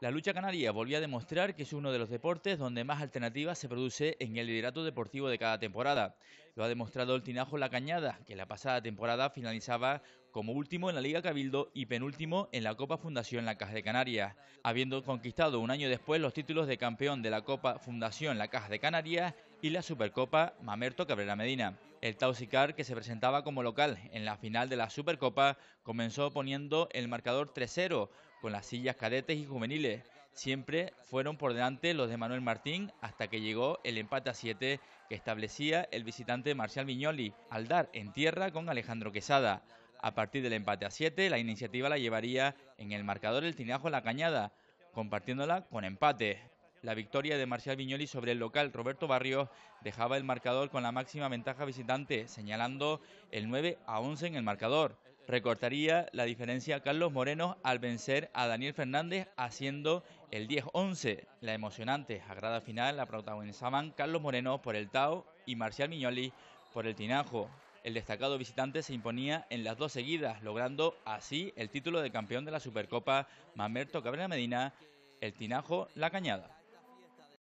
La lucha canaria volvió a demostrar que es uno de los deportes donde más alternativas se produce en el liderato deportivo de cada temporada. Lo ha demostrado el Tinajo La Cañada, que la pasada temporada finalizaba como último en la Liga Cabildo y penúltimo en la Copa Fundación La Caja de Canarias, habiendo conquistado un año después los títulos de campeón de la Copa Fundación La Caja de Canarias y la Supercopa Mamerto Cabrera Medina. El Tausicar, que se presentaba como local en la final de la Supercopa, comenzó poniendo el marcador 3-0 con las sillas cadetes y juveniles. Siempre fueron por delante los de Manuel Martín hasta que llegó el empate a 7 que establecía el visitante Marcial Viñoli al dar en tierra con Alejandro Quesada. A partir del empate a 7, la iniciativa la llevaría en el marcador el Tinajo La Cañada, compartiéndola con empate. La victoria de Marcial Viñoli sobre el local Roberto Barrios dejaba el marcador con la máxima ventaja visitante, señalando el 9 a 11 en el marcador recortaría la diferencia Carlos Moreno al vencer a Daniel Fernández haciendo el 10-11. La emocionante agrada final la protagonizaban Carlos Moreno por el Tao y Marcial Miñoli por el Tinajo. El destacado visitante se imponía en las dos seguidas, logrando así el título de campeón de la Supercopa Mamerto Cabrera Medina, el Tinajo La Cañada.